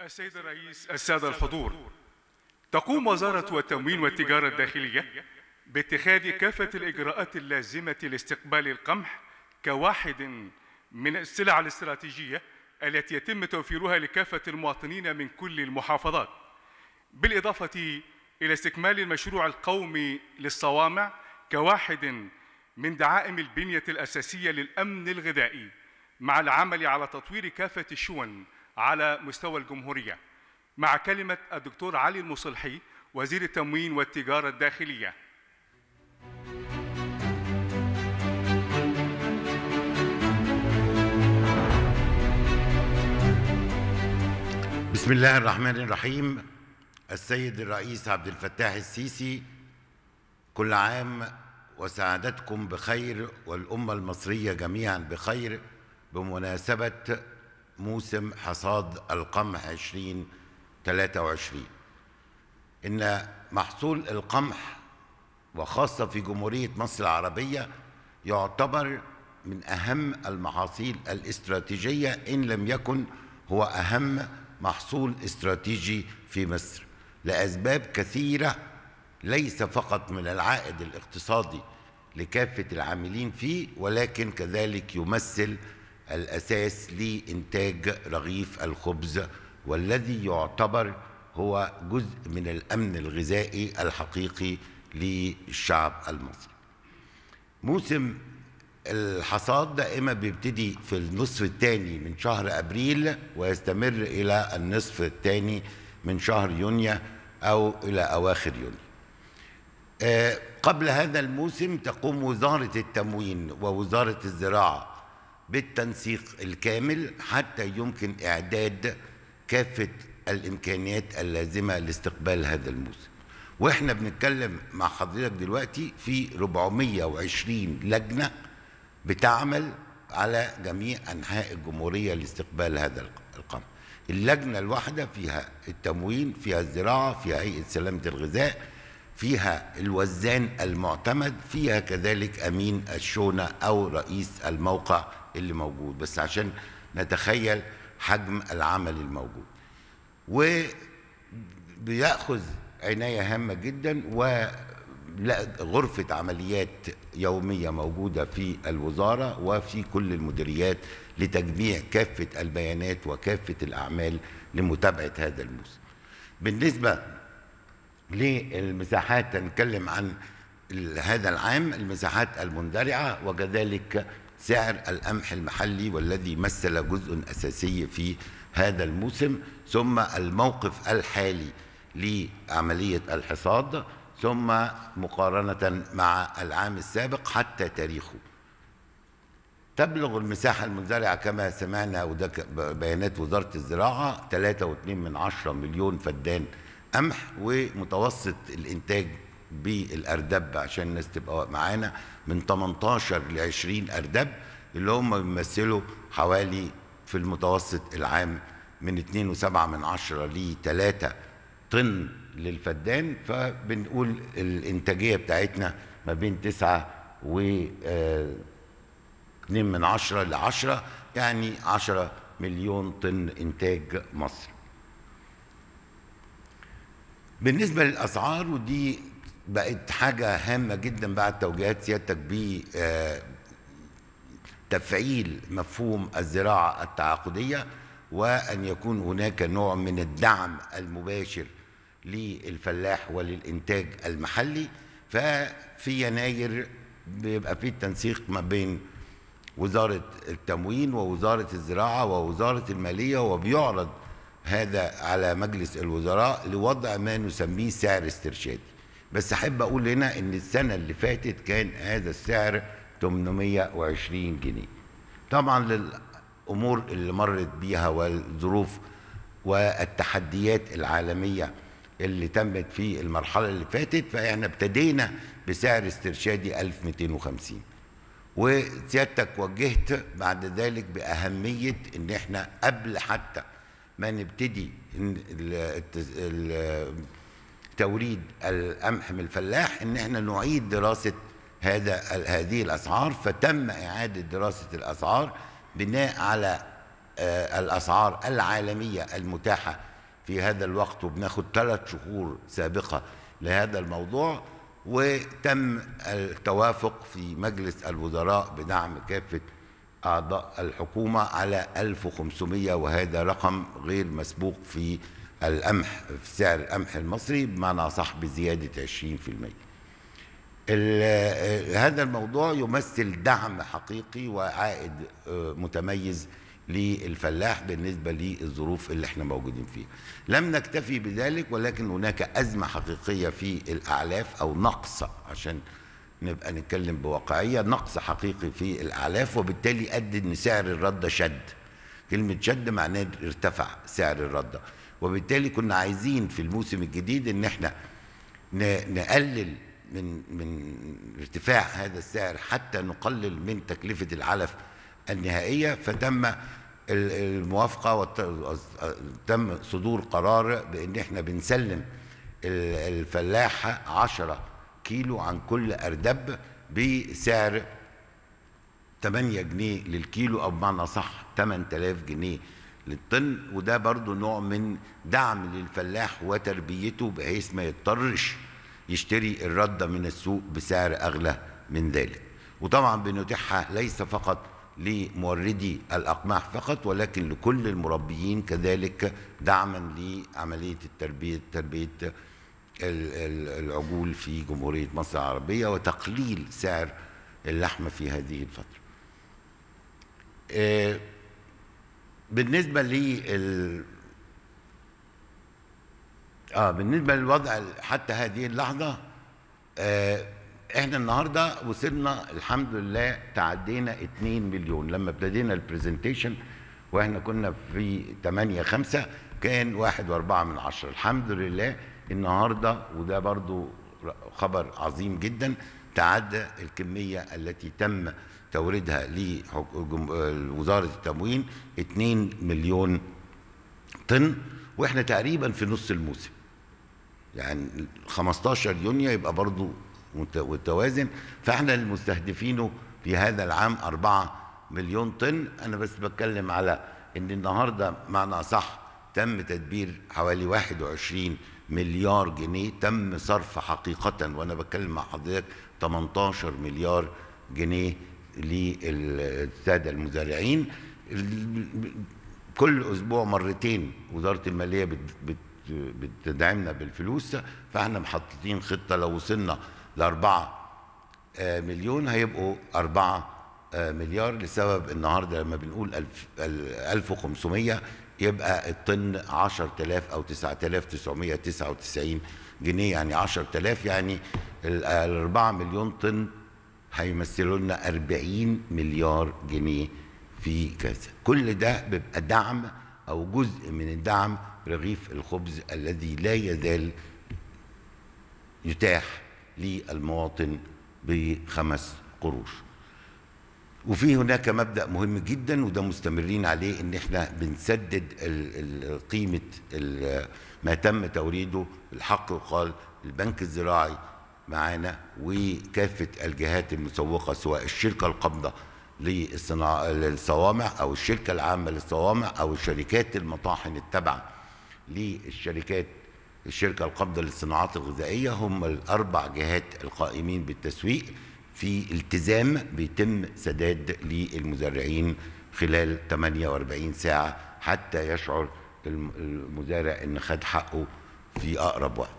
السيد الرئيس السادة الحضور تقوم وزارة التموين والتجارة الداخلية باتخاذ كافة الإجراءات اللازمة لاستقبال القمح كواحد من السلع الاستراتيجية التي يتم توفيرها لكافة المواطنين من كل المحافظات بالإضافة إلى استكمال المشروع القومي للصوامع كواحد من دعائم البنية الأساسية للأمن الغذائي مع العمل على تطوير كافة الشؤون على مستوى الجمهورية مع كلمة الدكتور علي المصلحي وزير التموين والتجارة الداخلية بسم الله الرحمن الرحيم السيد الرئيس عبد الفتاح السيسي كل عام وسعادتكم بخير والأمة المصرية جميعا بخير بمناسبة موسم حصاد القمح 2023 إن محصول القمح وخاصة في جمهورية مصر العربية يعتبر من أهم المحاصيل الاستراتيجية إن لم يكن هو أهم محصول استراتيجي في مصر لأسباب كثيرة ليس فقط من العائد الاقتصادي لكافة العاملين فيه ولكن كذلك يمثل الأساس لإنتاج رغيف الخبز والذي يعتبر هو جزء من الأمن الغذائي الحقيقي للشعب المصري موسم الحصاد دائما بيبتدي في النصف الثاني من شهر أبريل ويستمر إلى النصف الثاني من شهر يونيو أو إلى أواخر يونيو آه، قبل هذا الموسم تقوم وزارة التموين ووزارة الزراعة بالتنسيق الكامل حتى يمكن إعداد كافة الإمكانيات اللازمة لاستقبال هذا الموسم وإحنا بنتكلم مع حضرتك دلوقتي في 420 لجنة بتعمل على جميع أنحاء الجمهورية لاستقبال هذا القمر اللجنة الواحدة فيها التموين فيها الزراعة فيها هيئة سلامة الغذاء فيها الوزان المعتمد فيها كذلك أمين الشونة أو رئيس الموقع اللي موجود بس عشان نتخيل حجم العمل الموجود وبيأخذ عناية هامة جدا و عمليات يومية موجودة في الوزارة وفي كل المديريات لتجميع كافة البيانات وكافة الأعمال لمتابعة هذا الموسم بالنسبة للمساحات هنتكلم عن هذا العام المساحات المندرعة وكذلك سعر القمح المحلي والذي مثل جزء أساسي في هذا الموسم ثم الموقف الحالي لعملية الحصاد ثم مقارنة مع العام السابق حتى تاريخه تبلغ المساحة المزرعة كما سمعنا وده بيانات وزارة الزراعة 3.2 مليون فدان قمح ومتوسط الإنتاج بالاردب عشان الناس تبقى معانا من 18 ل 20 اردب اللي هم بيمثلوا حوالي في المتوسط العام من 2.7 من عشرة ل 3 طن للفدان فبنقول الانتاجيه بتاعتنا ما بين 9 و 2 آه، من عشرة ل 10 يعني 10 مليون طن انتاج مصر بالنسبه للاسعار ودي بقت حاجة هامة جدا بعد توجيهات سيادتك آه، تفعيل مفهوم الزراعة التعاقدية وأن يكون هناك نوع من الدعم المباشر للفلاح وللإنتاج المحلي ففي يناير بيبقى في التنسيق ما بين وزارة التموين ووزارة الزراعة ووزارة المالية وبيعرض هذا على مجلس الوزراء لوضع ما نسميه سعر استرشادي بس احب اقول هنا ان السنه اللي فاتت كان هذا السعر 820 جنيه طبعا للامور اللي مرت بيها والظروف والتحديات العالميه اللي تمت في المرحله اللي فاتت فاحنا ابتدينا بسعر استرشادي 1250 وسيادتك وجهت بعد ذلك باهميه ان احنا قبل حتى ما نبتدي توريد القمح من الفلاح ان احنا نعيد دراسه هذا هذه الاسعار فتم اعاده دراسه الاسعار بناء على آه، الاسعار العالميه المتاحه في هذا الوقت وبناخد ثلاث شهور سابقه لهذا الموضوع وتم التوافق في مجلس الوزراء بدعم كافه اعضاء الحكومه على 1500 وهذا رقم غير مسبوق في القمح في سعر القمح المصري بمعنى أصح بزيادة 20% هذا الموضوع يمثل دعم حقيقي وعائد آه، متميز للفلاح بالنسبة للظروف اللي احنا موجودين فيها لم نكتفي بذلك ولكن هناك أزمة حقيقية في الأعلاف أو نقص عشان نبقى نتكلم بواقعية نقص حقيقي في الأعلاف وبالتالي أدى أن سعر الردة شد كلمة شد معناه ارتفع سعر الردة وبالتالي كنا عايزين في الموسم الجديد ان احنا نقلل من من ارتفاع هذا السعر حتى نقلل من تكلفه العلف النهائيه فتم الموافقه وتم صدور قرار بان احنا بنسلم الفلاحه 10 كيلو عن كل اردب بسعر 8 جنيه للكيلو او بمعنى صح 8000 جنيه للطن وده برضو نوع من دعم للفلاح وتربيته بحيث ما يضطرش يشتري الردة من السوق بسعر أغلى من ذلك وطبعا بنتيحها ليس فقط لموردي الأقماح فقط ولكن لكل المربيين كذلك دعما لعملية التربية تربية العجول في جمهورية مصر العربية وتقليل سعر اللحمة في هذه الفترة آه، بالنسبة ال... اه بالنسبة للوضع حتى هذه اللحظة آه احنا النهارده وصلنا الحمد لله تعدينا 2 مليون لما ابتدينا البرزنتيشن واحنا كنا في 8 5 كان 1 و4 من 10 الحمد لله النهارده وده برضو خبر عظيم جدا تعدى الكمية التي تم توريدها لوزارة التموين 2 مليون طن واحنا تقريبا في نص الموسم يعني 15 يونيو يبقى برضو متوازن فاحنا المستهدفينه في هذا العام 4 مليون طن انا بس بتكلم على ان النهارده معنى صح تم تدبير حوالي 21 مليار جنيه تم صرف حقيقة وأنا بتكلم مع حضرتك 18 مليار جنيه للساده المزارعين كل اسبوع مرتين وزاره الماليه بتدعمنا بالفلوس فاحنا محططين خطه لو وصلنا ل 4 آه، مليون هيبقوا 4 آه، مليار لسبب النهارده لما بنقول 1500 يبقى الطن 10000 او 9999 جنيه يعني 10000 يعني ال 4 مليون طن هيمثلوا لنا 40 مليار جنيه في كذا كل ده بيبقى دعم او جزء من الدعم رغيف الخبز الذي لا يزال يتاح للمواطن بخمس قروش وفي هناك مبدا مهم جدا وده مستمرين عليه ان احنا بنسدد قيمه ما تم توريده الحق يقال البنك الزراعي معانا وكافه الجهات المسوقه سواء الشركه القابضه للصوامع او الشركه العامه للصوامع او الشركات المطاحن التابعه للشركات الشركه القابضه للصناعات الغذائيه هم الاربع جهات القائمين بالتسويق في التزام بيتم سداد للمزارعين خلال 48 ساعه حتى يشعر المزارع ان خد حقه في اقرب وقت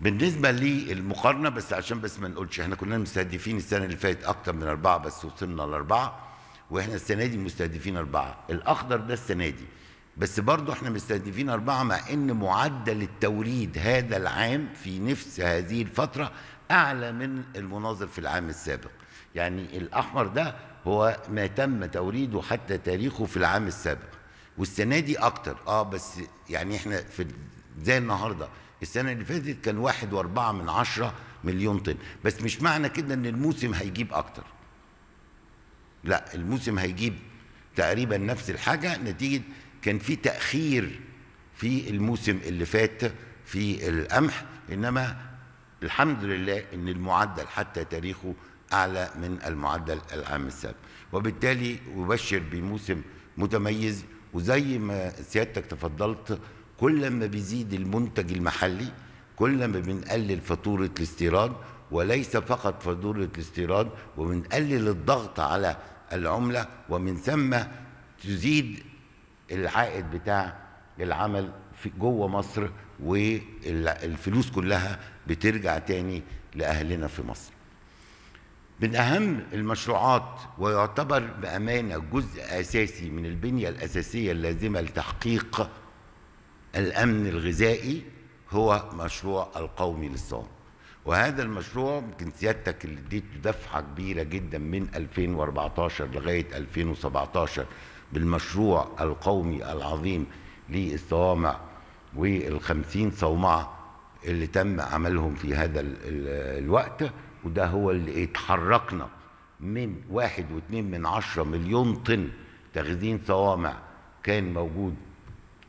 بالنسبة للمقارنة بس عشان بس ما نقولش احنا كنا مستهدفين السنة اللي فاتت أكتر من أربعة بس وصلنا لأربعة واحنا السنة دي مستهدفين أربعة الأخضر ده السنة دي بس برضه احنا مستهدفين أربعة مع إن معدل التوريد هذا العام في نفس هذه الفترة أعلى من المناظر في العام السابق يعني الأحمر ده هو ما تم توريده حتى تاريخه في العام السابق والسنة دي أكتر أه بس يعني احنا في زي النهارده السنه اللي فاتت كان واحد واربعة من عشرة مليون طن بس مش معنى كده ان الموسم هيجيب اكتر لا الموسم هيجيب تقريبا نفس الحاجه نتيجه كان في تاخير في الموسم اللي فات في القمح انما الحمد لله ان المعدل حتى تاريخه اعلى من المعدل العام السابق وبالتالي يبشر بموسم متميز وزي ما سيادتك تفضلت كل ما بيزيد المنتج المحلي كل ما بنقلل فاتورة الاستيراد وليس فقط فاتورة الاستيراد وبنقلل الضغط على العملة ومن ثم تزيد العائد بتاع العمل في جوه مصر والفلوس كلها بترجع تاني لأهلنا في مصر من أهم المشروعات ويعتبر بأمانة جزء أساسي من البنية الأساسية اللازمة لتحقيق الأمن الغذائي هو مشروع القومي للصوم وهذا المشروع يمكن سيادتك اللي اديته دفعة كبيرة جدا من 2014 لغاية 2017 بالمشروع القومي العظيم للصوامع وال50 صومعة اللي تم عملهم في هذا الوقت وده هو اللي اتحركنا من واحد واتنين من عشرة مليون طن تخزين صوامع كان موجود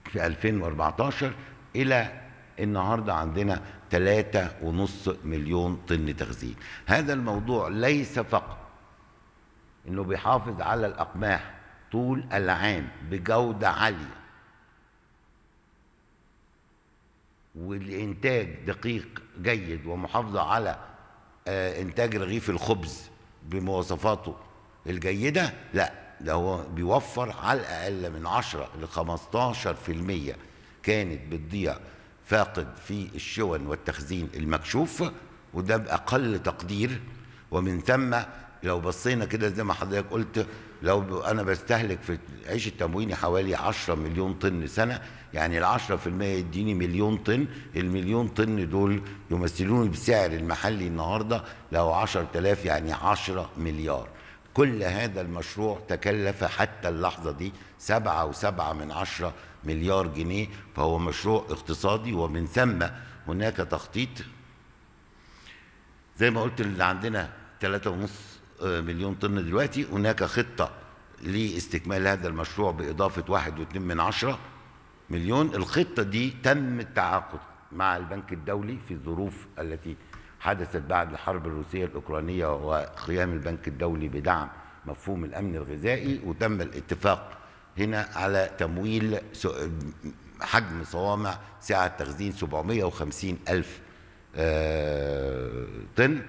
في 2014 إلى النهاردة عندنا 3.5 مليون طن تخزين هذا الموضوع ليس فقط انه بيحافظ على الاقماح طول العام بجودة عالية والإنتاج دقيق جيد ومحافظة على آه، إنتاج رغيف الخبز بمواصفاته الجيدة لا ده هو بيوفر على الاقل من 10 ل 15% كانت بتضيع فاقد في الشون والتخزين المكشوف وده باقل تقدير ومن ثم لو بصينا كده زي ما حضرتك قلت لو انا بستهلك في العيش التمويني حوالي 10 مليون طن سنه يعني ال 10% يديني مليون طن المليون طن دول يمثلون بسعر المحلي النهارده لو 10000 يعني 10 مليار كل هذا المشروع تكلف حتى اللحظة دي سبعة وسبعة من عشرة مليار جنيه فهو مشروع اقتصادي ومن ثم هناك تخطيط زي ما قلت اللي عندنا 3.5 آه، مليون طن دلوقتي هناك خطة لاستكمال هذا المشروع بإضافة واحد واتنين من عشرة مليون الخطة دي تم التعاقد مع البنك الدولي في الظروف التي حدثت بعد الحرب الروسية الأوكرانية وقيام البنك الدولي بدعم مفهوم الأمن الغذائي وتم الاتفاق هنا على تمويل حجم صوامع سعة تخزين 750 ألف آه، طن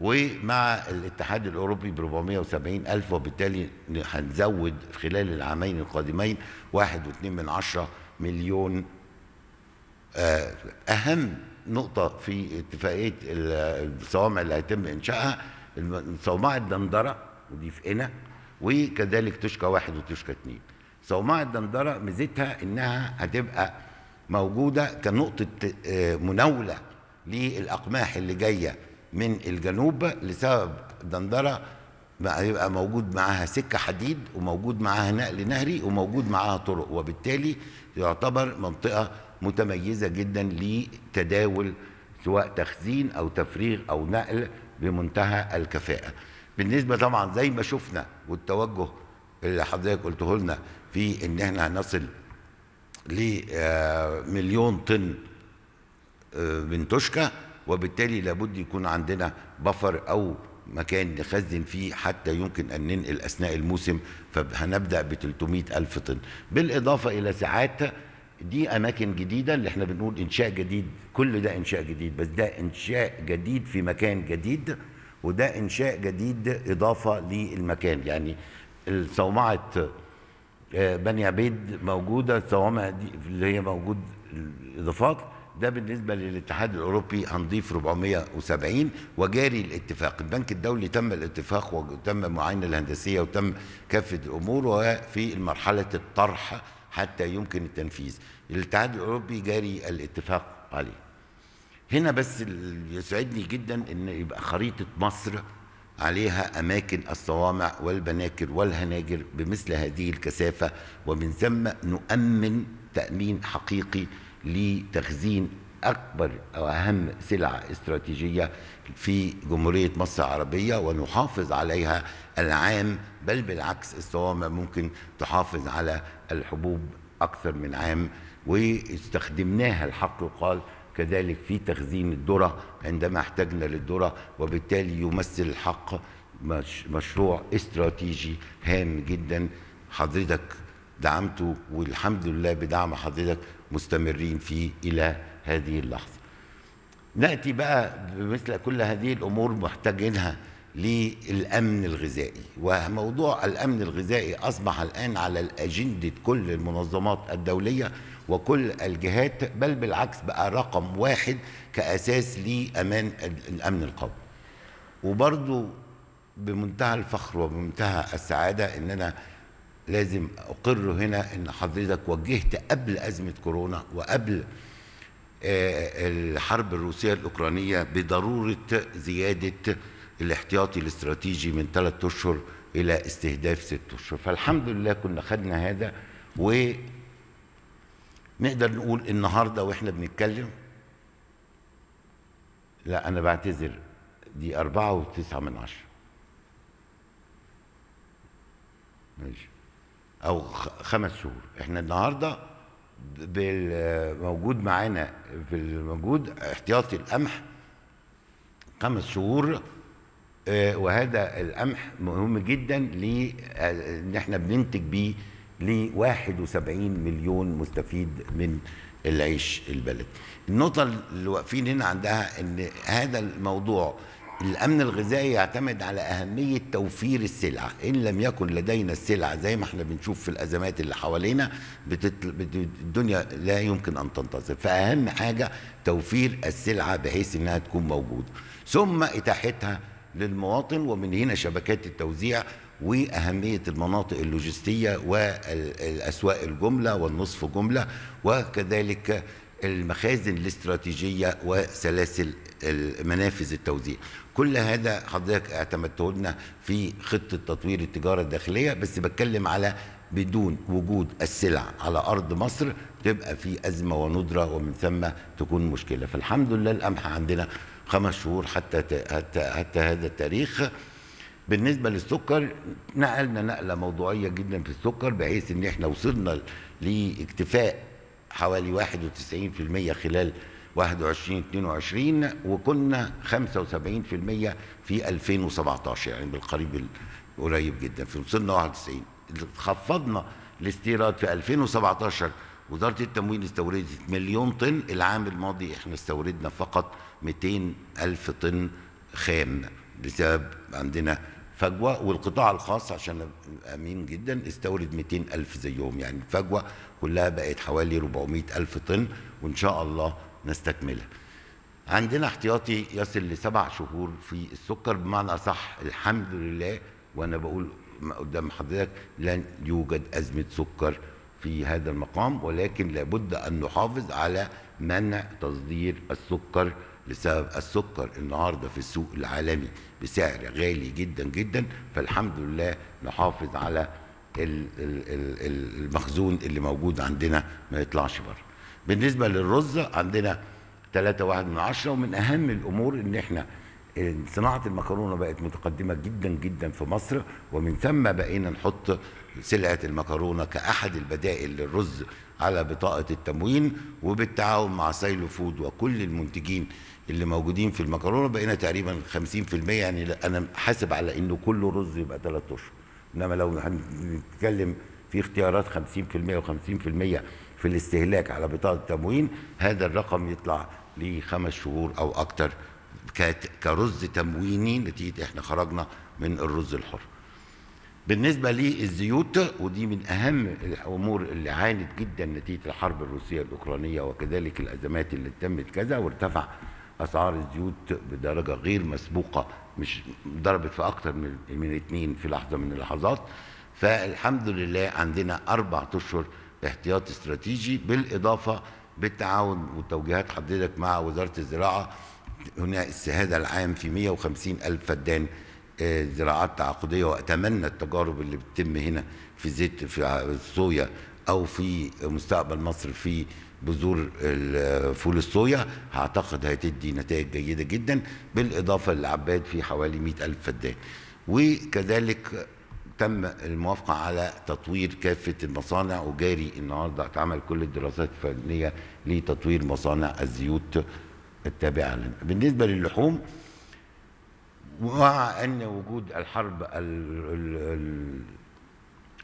ومع الاتحاد الأوروبي ب 470 ألف وبالتالي هنزود خلال العامين القادمين 1.2 مليون آه، أهم نقطه في اتفاقيه الصوامع اللي هيتم انشائها صومعه دندره ودي في قنا وكذلك تشكى واحد وتشكى اثنين صومعه دندره ميزتها انها هتبقى موجوده كنقطه آه، مناوله للاقماح اللي جايه من الجنوب لسبب دندره هيبقى موجود معاها سكه حديد وموجود معاها نقل نهري وموجود معاها طرق وبالتالي يعتبر منطقه متميزة جدا لتداول سواء تخزين أو تفريغ أو نقل بمنتهى الكفاءة بالنسبة طبعا زي ما شفنا والتوجه اللي حضرتك قلته لنا في ان احنا هنصل لمليون طن آه، من تشكا وبالتالي لابد يكون عندنا بفر او مكان نخزن فيه حتى يمكن ان ننقل اثناء الموسم فهنبدا ب 300 الف طن بالاضافه الى ساعات دي اماكن جديده اللي احنا بنقول انشاء جديد كل ده انشاء جديد بس ده انشاء جديد في مكان جديد وده انشاء جديد اضافه للمكان يعني صومعه آه، بني عبيد موجوده الصوامع دي اللي هي موجود الاضافات ده بالنسبه للاتحاد الاوروبي هنضيف 470 وجاري الاتفاق البنك الدولي تم الاتفاق وتم المعاينه الهندسيه وتم كافه الامور وفي مرحله الطرح حتى يمكن التنفيذ الاتحاد الاوروبي جاري الاتفاق عليه هنا بس يسعدني جدا ان يبقى خريطه مصر عليها اماكن الصوامع والبناكر والهناجر بمثل هذه الكثافه ومن ثم نؤمن تامين حقيقي لتخزين اكبر او اهم سلعه استراتيجيه في جمهوريه مصر العربيه ونحافظ عليها العام بل بالعكس الصوامع ممكن تحافظ على الحبوب اكثر من عام واستخدمناها الحق يقال كذلك في تخزين الذرة عندما احتجنا للذرة وبالتالي يمثل الحق مشروع استراتيجي هام جدا حضرتك دعمته والحمد لله بدعم حضرتك مستمرين فيه إلى هذه اللحظة نأتي بقى بمثل كل هذه الأمور محتاجينها للامن الغذائي وموضوع الامن الغذائي اصبح الان على اجنده كل المنظمات الدوليه وكل الجهات بل بالعكس بقى رقم واحد كاساس لامان الامن القومي وبرضو بمنتهى الفخر وبمنتهى السعاده ان انا لازم اقر هنا ان حضرتك وجهت قبل ازمه كورونا وقبل آه، الحرب الروسيه الاوكرانيه بضروره زياده الاحتياطي الاستراتيجي من ثلاث اشهر الى استهداف ست اشهر فالحمد لله كنا خدنا هذا و نقدر نقول النهارده واحنا بنتكلم لا انا بعتذر دي أربعة وتسعة من عشرة ماشي أو خمس شهور إحنا النهاردة موجود معانا في الموجود احتياطي القمح خمس شهور آه، وهذا القمح مهم جدا آه، ان احنا بننتج بيه ل 71 مليون مستفيد من العيش البلدي. النقطة اللي واقفين هنا عندها ان هذا الموضوع الامن الغذائي يعتمد على اهميه توفير السلع ان لم يكن لدينا السلع زي ما احنا بنشوف في الازمات اللي حوالينا بتت... بت... الدنيا لا يمكن ان تنتصر فاهم حاجه توفير السلعه بحيث انها تكون موجوده ثم اتاحتها للمواطن ومن هنا شبكات التوزيع وأهمية المناطق اللوجستية والأسواق الجملة والنصف جملة وكذلك المخازن الاستراتيجية وسلاسل منافذ التوزيع كل هذا حضرتك اعتمدته لنا في خطة تطوير التجارة الداخلية بس بتكلم على بدون وجود السلع على أرض مصر تبقى في أزمة وندرة ومن ثم تكون مشكلة فالحمد لله القمح عندنا خمس شهور حتى حتى حتى هذا التاريخ بالنسبه للسكر نقلنا نقله موضوعيه جدا في السكر بحيث ان احنا وصلنا لاكتفاء حوالي 91% خلال 21 22 وكنا 75% في 2017 يعني بالقريب القريب جدا في وصلنا 91 خفضنا الاستيراد في 2017 وزاره التموين استوردت مليون طن العام الماضي احنا استوردنا فقط 200 الف طن خام بسبب عندنا فجوه والقطاع الخاص عشان امين جدا استورد 200 الف زيهم يعني الفجوه كلها بقت حوالي 400 الف طن وان شاء الله نستكملها عندنا احتياطي يصل لسبع شهور في السكر بمعنى اصح الحمد لله وانا بقول قدام حضرتك لن يوجد ازمه سكر في هذا المقام ولكن لابد أن نحافظ على منع تصدير السكر لسبب السكر النهارده في السوق العالمي بسعر غالي جدا جدا فالحمد لله نحافظ على المخزون اللي موجود عندنا ما يطلعش بره بالنسبه للرز عندنا 3.1 ومن اهم الامور ان احنا صناعه المكرونه بقت متقدمه جدا جدا في مصر ومن ثم بقينا نحط سلعه المكرونه كاحد البدائل للرز على بطاقه التموين وبالتعاون مع سايلو فود وكل المنتجين اللي موجودين في المكرونه بقينا تقريبا 50% يعني انا حاسب على انه كله رز يبقى ثلاث اشهر انما لو هنتكلم في اختيارات 50% و50% في الاستهلاك على بطاقه التموين هذا الرقم يطلع لخمس شهور او اكثر كرز تمويني نتيجه احنا خرجنا من الرز الحر. بالنسبه للزيوت ودي من اهم الامور اللي عانت جدا نتيجه الحرب الروسيه الاوكرانيه وكذلك الازمات اللي تمت كذا وارتفع اسعار الزيوت بدرجه غير مسبوقه مش ضربت في أكثر من من اثنين في لحظه من اللحظات فالحمد لله عندنا اربع اشهر احتياط استراتيجي بالاضافه بالتعاون والتوجيهات حضرتك مع وزاره الزراعه هنا هذا العام في 150 ألف فدان آه، زراعات تعاقدية وأتمنى التجارب اللي بتتم هنا في زيت في الصويا أو في مستقبل مصر في بذور فول الصويا أعتقد هتدي نتائج جيدة جدا بالإضافة للعباد في حوالي 100 ألف فدان وكذلك تم الموافقة على تطوير كافة المصانع وجاري النهاردة اتعمل كل الدراسات الفنية لتطوير مصانع الزيوت التابعة لنا بالنسبة للحوم مع أن وجود الحرب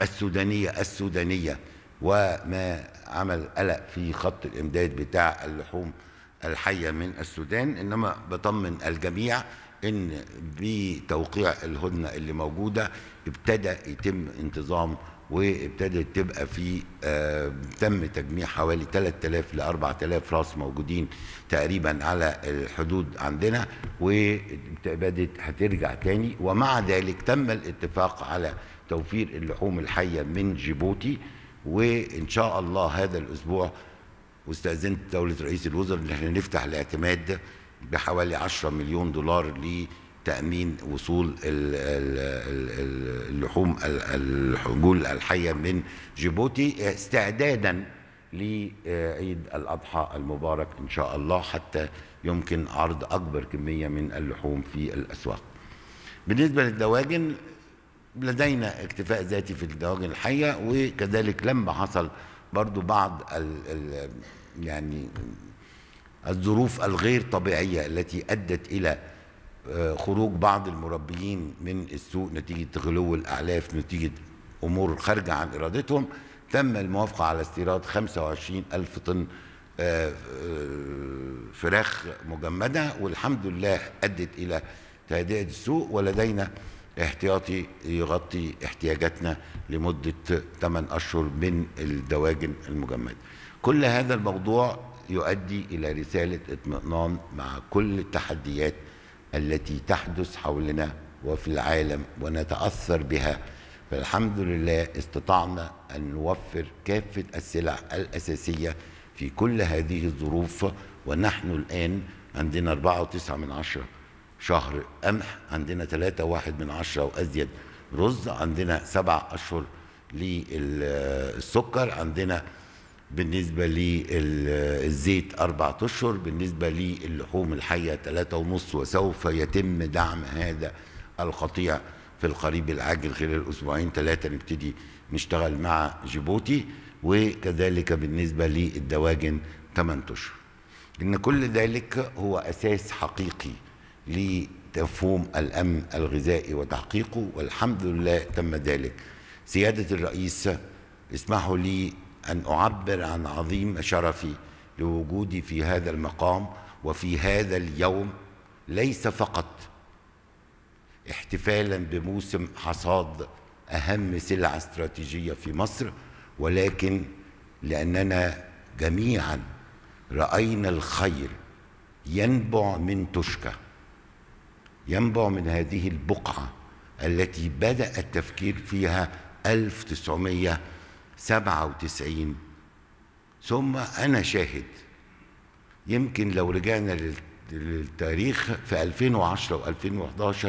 السودانية السودانية وما عمل قلق في خط الإمداد بتاع اللحوم الحية من السودان إنما بطمن الجميع إن بتوقيع الهدنة اللي موجودة ابتدى يتم انتظام وابتدت تبقى في آه، تم تجميع حوالي 3000 ل 4000 راس موجودين تقريبا على الحدود عندنا وابتدت هترجع تاني ومع ذلك تم الاتفاق على توفير اللحوم الحيه من جيبوتي وان شاء الله هذا الاسبوع واستاذنت دوله رئيس الوزراء ان احنا نفتح الاعتماد بحوالي 10 مليون دولار ل تامين وصول اللحوم الحجول الحيه من جيبوتي استعدادا لعيد الاضحى المبارك ان شاء الله حتى يمكن عرض اكبر كميه من اللحوم في الاسواق. بالنسبه للدواجن لدينا اكتفاء ذاتي في الدواجن الحيه وكذلك لما حصل برضو بعض ال الـ يعني الظروف الغير طبيعيه التي ادت الى خروج بعض المربيين من السوق نتيجة غلو الأعلاف نتيجة أمور خارجة عن إرادتهم تم الموافقة على استيراد 25 ألف طن آه، آه، فراخ مجمدة والحمد لله أدت إلى تهدئة السوق ولدينا احتياطي يغطي احتياجاتنا لمدة 8 أشهر من الدواجن المجمدة كل هذا الموضوع يؤدي إلى رسالة اطمئنان مع كل التحديات التي تحدث حولنا وفي العالم ونتاثر بها فالحمد لله استطعنا ان نوفر كافه السلع الاساسيه في كل هذه الظروف ونحن الان عندنا 4.9 من عشرة شهر قمح عندنا 3.1 من عشرة وازيد رز عندنا سبع اشهر للسكر عندنا بالنسبة للزيت أربعة أشهر بالنسبة للحوم الحية ثلاثة ونص وسوف يتم دعم هذا القطيع في القريب العاجل خلال أسبوعين ثلاثة نبتدي نشتغل مع جيبوتي وكذلك بالنسبة للدواجن ثمان أشهر إن كل ذلك هو أساس حقيقي لتفهوم الأمن الغذائي وتحقيقه والحمد لله تم ذلك سيادة الرئيس اسمحوا لي أن أعبر عن عظيم شرفي لوجودي في هذا المقام وفي هذا اليوم ليس فقط احتفالا بموسم حصاد أهم سلعة استراتيجية في مصر ولكن لأننا جميعا رأينا الخير ينبع من تشكى ينبع من هذه البقعة التي بدأ التفكير فيها 1900 سبعة وتسعين ثم أنا شاهد يمكن لو رجعنا للتاريخ في 2010 و2011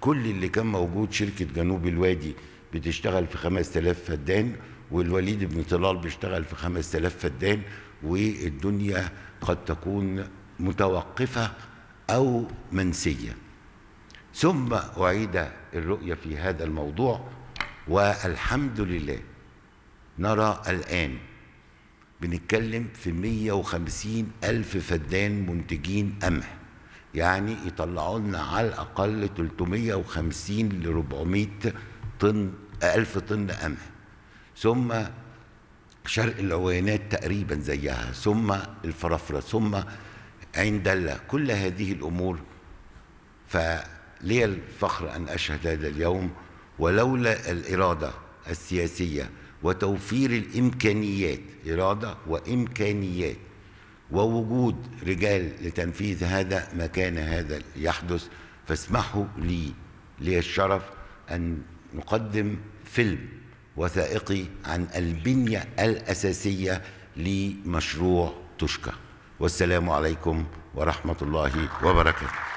كل اللي كان موجود شركة جنوب الوادي بتشتغل في 5000 فدان والوليد بن طلال بيشتغل في 5000 فدان والدنيا قد تكون متوقفة أو منسية ثم أعيد الرؤية في هذا الموضوع والحمد لله نرى الآن بنتكلم في 150 ألف فدان منتجين قمح يعني يطلعوا لنا على الأقل 350 ل 400 طن ألف طن قمح ثم شرق العوينات تقريبا زيها ثم الفرافرة ثم عين دلة كل هذه الأمور فلي الفخر أن أشهد هذا اليوم ولولا الإرادة السياسية وتوفير الامكانيات اراده وامكانيات ووجود رجال لتنفيذ هذا ما كان هذا يحدث فاسمحوا لي لي الشرف ان نقدم فيلم وثائقي عن البنيه الاساسيه لمشروع تشكى والسلام عليكم ورحمه الله وبركاته